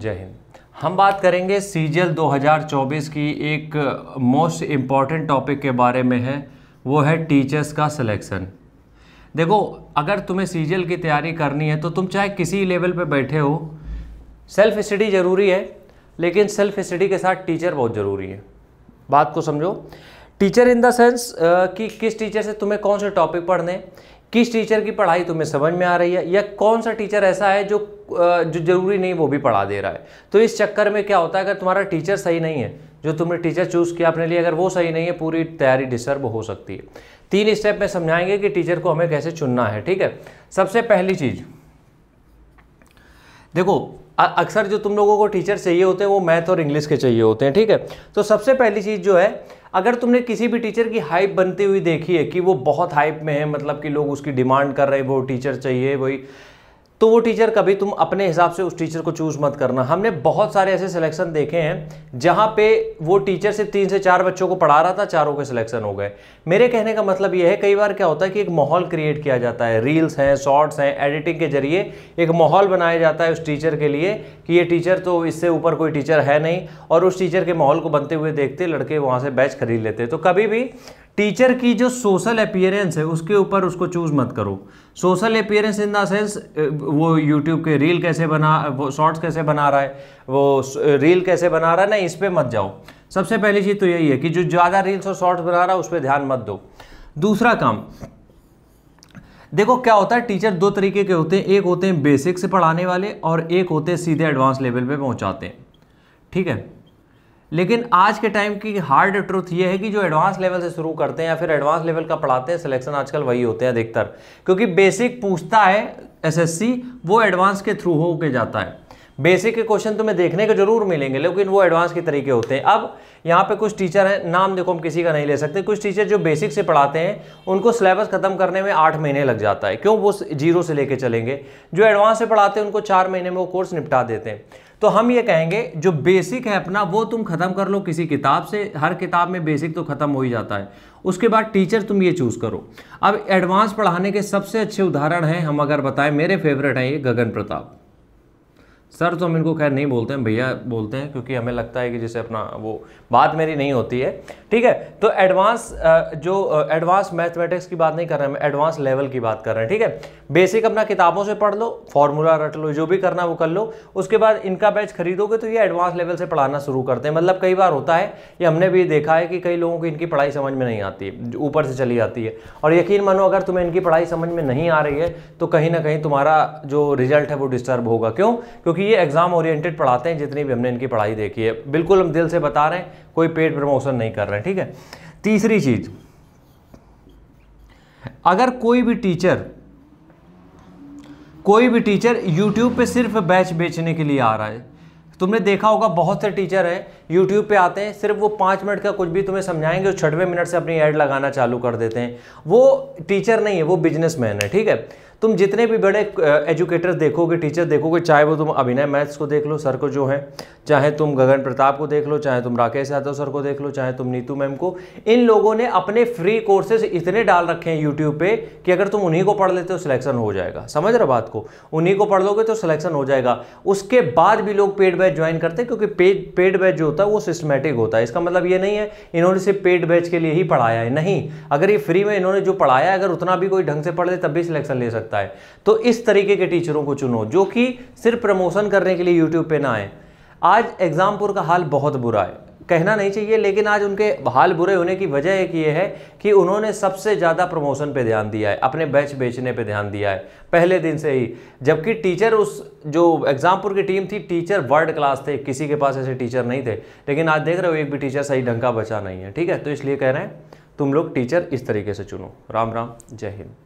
जय हिंद हम बात करेंगे सीजल 2024 की एक मोस्ट इम्पॉर्टेंट टॉपिक के बारे में है वो है टीचर्स का सिलेक्शन देखो अगर तुम्हें सीजल की तैयारी करनी है तो तुम चाहे किसी लेवल पे बैठे हो सेल्फ स्टडी ज़रूरी है लेकिन सेल्फ स्टडी के साथ टीचर बहुत ज़रूरी है बात को समझो टीचर इन द सेंस कि किस टीचर से तुम्हें कौन से टॉपिक पढ़ने किस टीचर की पढ़ाई तुम्हें समझ में आ रही है या कौन सा टीचर ऐसा है जो जो ज़रूरी नहीं वो भी पढ़ा दे रहा है तो इस चक्कर में क्या होता है अगर तुम्हारा टीचर सही नहीं है जो तुमने टीचर चूज़ किया अपने लिए अगर वो सही नहीं है पूरी तैयारी डिस्टर्ब हो सकती है तीन स्टेप में समझाएंगे कि टीचर को हमें कैसे चुनना है ठीक है सबसे पहली चीज़ देखो अक्सर जो तुम लोगों को टीचर चाहिए होते हैं वो मैथ और इंग्लिश के चाहिए होते हैं ठीक है तो सबसे पहली चीज़ जो है अगर तुमने किसी भी टीचर की हाइप बनती हुई देखी है कि वो बहुत हाइप में है मतलब कि लोग उसकी डिमांड कर रहे हैं वो टीचर चाहिए वही तो वो टीचर कभी तुम अपने हिसाब से उस टीचर को चूज़ मत करना हमने बहुत सारे ऐसे सिलेक्शन देखे हैं जहाँ पे वो टीचर सिर्फ तीन से चार बच्चों को पढ़ा रहा था चारों के सिलेक्शन हो गए मेरे कहने का मतलब ये है कई बार क्या होता है कि एक माहौल क्रिएट किया जाता है रील्स हैं शॉर्ट्स हैं एडिटिंग के जरिए एक माहौल बनाया जाता है उस टीचर के लिए कि ये टीचर तो इससे ऊपर कोई टीचर है नहीं और उस टीचर के माहौल को बनते हुए देखते लड़के वहाँ से बैच खरीद लेते तो कभी भी टीचर की जो सोशल अपियरेंस है उसके ऊपर उसको चूज़ मत करो social appearance in the sense वो यूट्यूब के रील कैसे बना वो शॉर्ट्स कैसे बना रहा है वो रील कैसे बना रहा है ना इस पर मत जाओ सबसे पहली चीज़ तो यही है कि जो ज़्यादा रील्स और शॉर्ट्स बना रहा है उस पर ध्यान मत दो दूसरा काम देखो क्या होता है टीचर दो तरीके के होते हैं एक होते हैं बेसिक से पढ़ाने वाले और एक होते हैं सीधे एडवांस लेवल पे पहुंचाते हैं ठीक है लेकिन आज के टाइम की हार्ड ट्रूथ ये है कि जो एडवांस लेवल से शुरू करते हैं या फिर एडवांस लेवल का पढ़ाते हैं सिलेक्शन आजकल वही होते हैं अधिकतर क्योंकि बेसिक पूछता है एसएससी वो एडवांस के थ्रू हो के जाता है बेसिक के क्वेश्चन तुम्हें देखने को जरूर मिलेंगे लेकिन वो एडवांस के तरीके होते हैं अब यहाँ पे कुछ टीचर हैं नाम देखो हम किसी का नहीं ले सकते कुछ टीचर जो बेसिक से पढ़ाते हैं उनको सिलेबस खत्म करने में आठ महीने लग जाता है क्यों वो जीरो से लेके चलेंगे जो एडवांस से पढ़ाते हैं उनको चार महीने में वो कोर्स निपटा देते हैं तो हम ये कहेंगे जो बेसिक है अपना वो तुम खत्म कर लो किसी किताब से हर किताब में बेसिक तो खत्म हो ही जाता है उसके बाद टीचर तुम ये चूज़ करो अब एडवांस पढ़ाने के सबसे अच्छे उदाहरण हैं हम अगर बताएं मेरे फेवरेट हैं ये गगन प्रताप सर तो हम इनको खैर नहीं बोलते हैं भैया बोलते हैं क्योंकि हमें लगता है कि जैसे अपना वो बात मेरी नहीं होती है ठीक है तो एडवांस जो एडवांस मैथमेटिक्स की बात नहीं कर रहे हैं हम एडवांस लेवल की बात कर रहे हैं ठीक है बेसिक अपना किताबों से पढ़ लो फॉर्मूला रट लो जो भी करना वो कर लो उसके बाद इनका बैच खरीदोगे तो ये एडवांस लेवल से पढ़ाना शुरू करते हैं मतलब कई बार होता है ये हमने भी देखा है कि कई लोगों को इनकी पढ़ाई समझ में नहीं आती ऊपर से चली जाती है और यकीन मानो अगर तुम्हें इनकी पढ़ाई समझ में नहीं आ रही है तो कहीं ना कहीं तुम्हारा जो रिजल्ट है वो डिस्टर्ब होगा क्यों क्योंकि क्योंकि ये एग्ज़ाम ओरिएंटेड पढ़ाते हैं जितनी भी हमने इनकी पढ़ाई देखी है बिल्कुल हम दिल से बता रहे हैं कोई पेड प्रमोशन नहीं कर रहे हैं ठीक है तीसरी चीज़ अगर कोई भी टीचर कोई भी टीचर यूट्यूब पे सिर्फ बैच बेचने के लिए आ रहा है तुमने देखा होगा बहुत से टीचर हैं यूट्यूब पे आते हैं सिर्फ वो पाँच मिनट का कुछ भी तुम्हें समझाएंगे उस छठवें मिनट से अपनी ऐड लगाना चालू कर देते हैं वो टीचर नहीं है वो बिजनेसमैन है ठीक है तुम जितने भी बड़े एजुकेटर्स देखोगे टीचर देखोगे चाहे वो तुम अभिनय मैथ्स को देख लो सर को जो है चाहे तुम गगन प्रताप को देख लो चाहे तुम राकेश यादव सर को देख लो चाहे तुम नीतू मैम को इन लोगों ने अपने फ्री कोर्सेज इतने डाल रखे हैं यूट्यूब पे कि अगर तुम उन्हीं को पढ़ लेते हो सिलेक्शन हो जाएगा समझ रहे बात को उन्हीं को पढ़ लोगे तो सिलेक्शन हो जाएगा उसके बाद भी लोग पेड बैच ज्वाइन करते हैं क्योंकि पेड पेड बैच जो होता है वो सिस्टमेटिक होता है इसका मतलब ये नहीं है इन्होंने सिर्फ पेड बैच के लिए ही पढ़ाया है नहीं अगर ये फ्री में इन्होंने जो पढ़ाया है अगर उतना भी कोई ढंग से पढ़ ले तब भी सिलेक्शन ले सकता है तो इस तरीके के टीचरों को चुनो जो कि सिर्फ प्रमोशन करने के लिए यूट्यूब पर ना आए आज एग्ज़ामपुर का हाल बहुत बुरा है कहना नहीं चाहिए लेकिन आज उनके हाल बुरे होने की वजह एक ये है कि उन्होंने सबसे ज़्यादा प्रमोशन पे ध्यान दिया है अपने बैच बेचने पे ध्यान दिया है पहले दिन से ही जबकि टीचर उस जो एग्जामपुर की टीम थी टीचर वर्ल्ड क्लास थे किसी के पास ऐसे टीचर नहीं थे लेकिन आज देख रहे हो एक भी टीचर सही ढंग का बचा नहीं है ठीक है तो इसलिए कह रहे हैं तुम लोग टीचर इस तरीके से चुनो राम राम जय हिंद